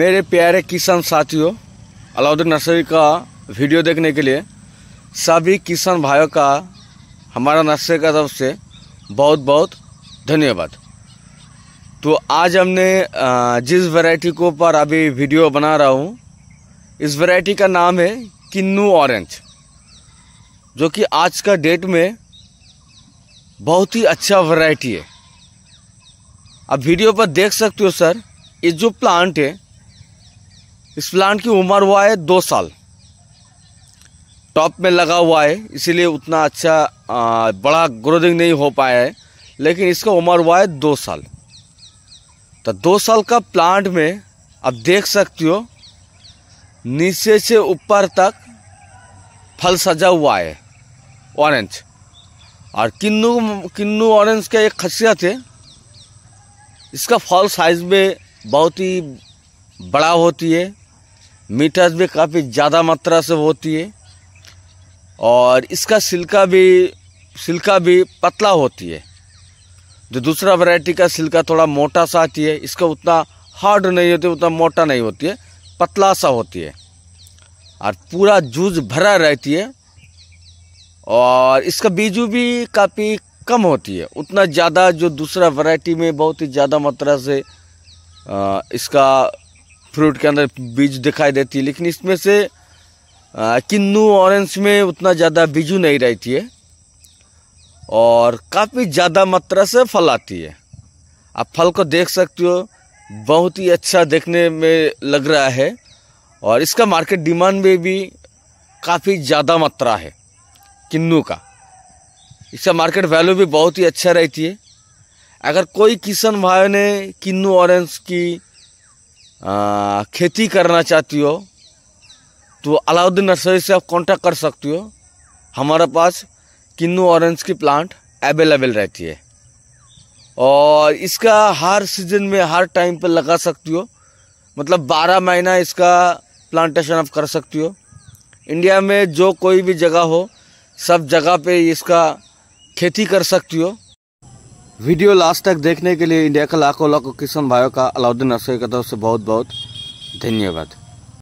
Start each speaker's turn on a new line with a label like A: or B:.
A: मेरे प्यारे किसान साथियों अलाउद्दीन नर्सरी का वीडियो देखने के लिए सभी किसान भाइयों का हमारा नर्सरी का तरफ से बहुत बहुत धन्यवाद तो आज हमने जिस वैरायटी को पर अभी वीडियो बना रहा हूँ इस वैरायटी का नाम है किन्नू ऑरेंज जो कि आज का डेट में बहुत ही अच्छा वैरायटी है अब वीडियो पर देख सकते हो सर ये जो प्लांट है इस प्लांट की उम्र हुआ है दो साल टॉप में लगा हुआ है इसीलिए उतना अच्छा आ, बड़ा ग्रोथिंग नहीं हो पाया है लेकिन इसका उम्र हुआ है दो साल तो दो साल का प्लांट में आप देख सकते हो नीचे से ऊपर तक फल सजा हुआ है ऑरेंज और किन्नू किन्नू ऑरेंज का एक खासियत है इसका फल साइज़ में बहुत ही बड़ा होती है मीठास भी काफ़ी ज़्यादा मात्रा से होती है और इसका सिल्का भी सिल्का भी पतला होती है जो दूसरा वैरायटी का सिल्का थोड़ा मोटा सा आती है इसका उतना हार्ड नहीं होती उतना मोटा नहीं होती है पतला सा होती है और पूरा जूस भरा रहती है और इसका बीजू भी काफ़ी कम होती है उतना ज़्यादा जो दूसरा वैरायटी में बहुत ही ज़्यादा मात्रा से इसका फ्रूट के अंदर बीज दिखाई देती है लेकिन इसमें से किन्नू ऑरेंज में उतना ज़्यादा बीजू नहीं रहती है और काफ़ी ज़्यादा मात्रा से फल आती है आप फल को देख सकते हो बहुत ही अच्छा देखने में लग रहा है और इसका मार्केट डिमांड में भी काफ़ी ज़्यादा मात्रा है किन्नू का इसका मार्केट वैल्यू भी बहुत ही अच्छा रहती है अगर कोई किसान भाई ने किन्नू ऑरेंज की खेती करना चाहती हो तो अलाउद्दीन नर्सरी से आप कांटेक्ट कर सकती हो हमारे पास किन्नू ऑरेंज की प्लांट अवेलेबल रहती है और इसका हर सीज़न में हर टाइम पर लगा सकती हो मतलब 12 महीना इसका प्लांटेशन आप कर सकती हो इंडिया में जो कोई भी जगह हो सब जगह पे इसका खेती कर सकती हो वीडियो लास्ट तक देखने के लिए इंडिया के लाखों लाखों किसान भाइयों का अलाउद्दीन असर की तरफ से बहुत बहुत धन्यवाद